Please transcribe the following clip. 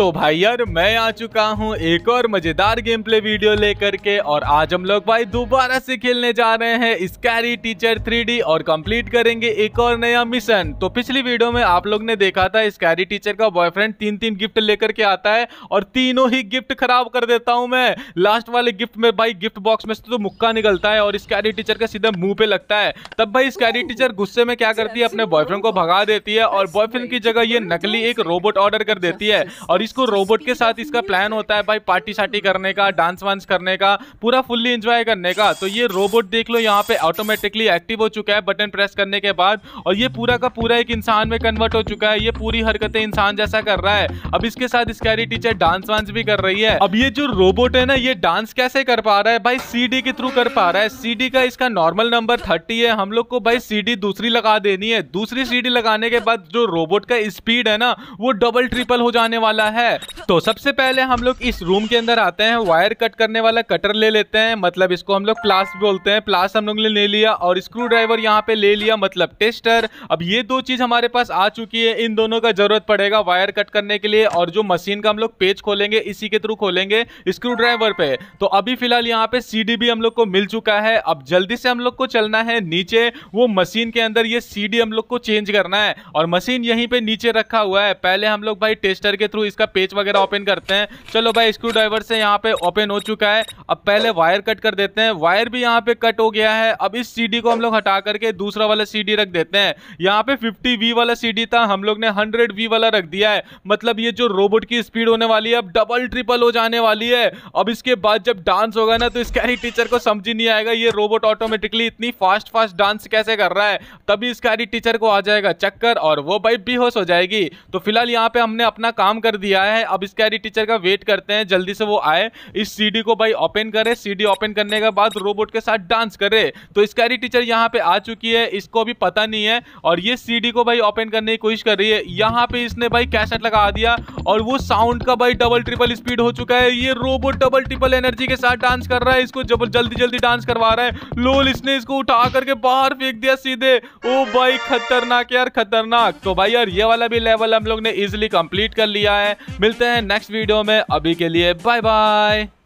तो भाई यार मैं आ चुका हूँ एक और मजेदार गेम प्ले वीडियो लेकर के और आज हम लोग भाई दोबारा से खेलने जा रहे हैं स्कैरी टीचर 3D और कंप्लीट करेंगे एक और नया मिशन तो पिछली वीडियो में आप लोग ने देखा था स्कैरी टीचर का बॉयफ्रेंड तीन तीन गिफ्ट लेकर के आता है और तीनों ही गिफ्ट खराब कर देता हूँ मैं लास्ट वाले गिफ्ट में भाई गिफ्ट बॉक्स में से तो मुक्का निकलता है और स्कैरी टीचर का सीधा मुंह पे लगता है तब भाई स्कैरी टीचर गुस्से में क्या करती है अपने बॉयफ्रेंड को भगा देती है और बॉयफ्रेंड की जगह ये नकली एक रोबोट ऑर्डर कर देती है और इसको रोबोट के साथ इसका प्लान होता है भाई पार्टी शार्टी करने का डांस वांस करने का पूरा फुल्ली इंजॉय करने का तो ये रोबोट देख लो यहाँ पे ऑटोमेटिकली एक्टिव हो चुका है बटन प्रेस करने के बाद और ये पूरा का पूरा एक इंसान में कन्वर्ट हो चुका है ये पूरी हरकतें इंसान जैसा कर रहा है अब इसके साथ स्कैरी टीचर डांस वांस भी कर रही है अब ये जो रोबोट है ना ये डांस कैसे कर पा रहा है भाई सी के थ्रू कर पा रहा है सी का इसका नॉर्मल नंबर थर्टी है हम लोग को भाई सी दूसरी लगा देनी है दूसरी सी लगाने के बाद जो रोबोट का स्पीड है ना वो डबल ट्रिपल हो जाने वाला है है तो सबसे पहले हम लोग इस रूम के अंदर आते हैं वायर कट करने वाला कटर ले लेते हैं मतलब इसको हम लोग प्लास बोलते हैं प्लास हम लोग ने ले लिया और स्क्रू ड्राइवर यहाँ पे ले लिया मतलब टेस्टर अब ये दो चीज़ हमारे पास आ चुकी है इन दोनों का जरूरत पड़ेगा वायर कट करने के लिए और जो मशीन का हम लोग पेज खोलेंगे इसी के थ्रू खोलेंगे स्क्रू ड्राइवर पे तो अभी फिलहाल यहाँ पे सीडी भी हम लोग को मिल चुका है अब जल्दी से हम लोग को चलना है नीचे वो मशीन के अंदर ये सीडी हम लोग को चेंज करना है और मशीन यहीं पे नीचे रखा हुआ है पहले हम लोग भाई टेस्टर के थ्रू इसका पेज वगैरह ओपन करते हैं चलो भाई स्क्रू ड्राइवर से यहाँ पे ओपन हो चुका है अब पहले वायर कट कर देते हैं वायर भी यहाँ पे कट हो गया है अब इस सी को हम लोग हटा करके दूसरा वाला सी रख देते हैं यहाँ पे फिफ्टी वाला सी था हम लोग ने हंड्रेड वाला रख दिया है मतलब ये जो रोबोट की स्पीड होने वाली है अब डबल ट्रिपल हो जाने वाली है अब इसके बाद जब डांस होगा ना तो इसका ही टीचर को समझ ही नहीं आएगा ये रोबोट ऑटोमेटिकली इतनी फास्ट फास्ट डांस कैसे कर रहा है तभी इसका टीचर को आ जाएगा चक्कर और वो बाइप भी होश हो जाएगी तो फिलहाल यहाँ पे हमने अपना काम कर दिया जल्दी आया है अब इसके आईडी टीचर का वेट करते हैं जल्दी से वो आए इस सीडी को भाई ओपन करे सीडी ओपन करने के बाद रोबोट के साथ डांस करे तो इसके आईडी टीचर यहाँ पे आ चुकी है इसको भी पता नहीं है और ये सीडी को भाई ओपन करने की कोशिश कर रही है यहाँ पे इसने भाई कैसेट लगा दिया और वो साउंड का भाई डबल ट्रिपल स्पीड हो चुका है ये रोबोट डबल ट्रिपल एनर्जी के साथ डांस कर रहा है इसको जब जल्दी जल्दी डांस करवा रहा है लोल इसने इसको उठा करके बाहर फेंक दिया सीधे ओ भाई खतरनाक यार खतरनाक तो भाई यार ये वाला भी लेवल हम लोग ने इजिली कंप्लीट कर लिया है मिलते हैं नेक्स्ट वीडियो में अभी के लिए बाय बाय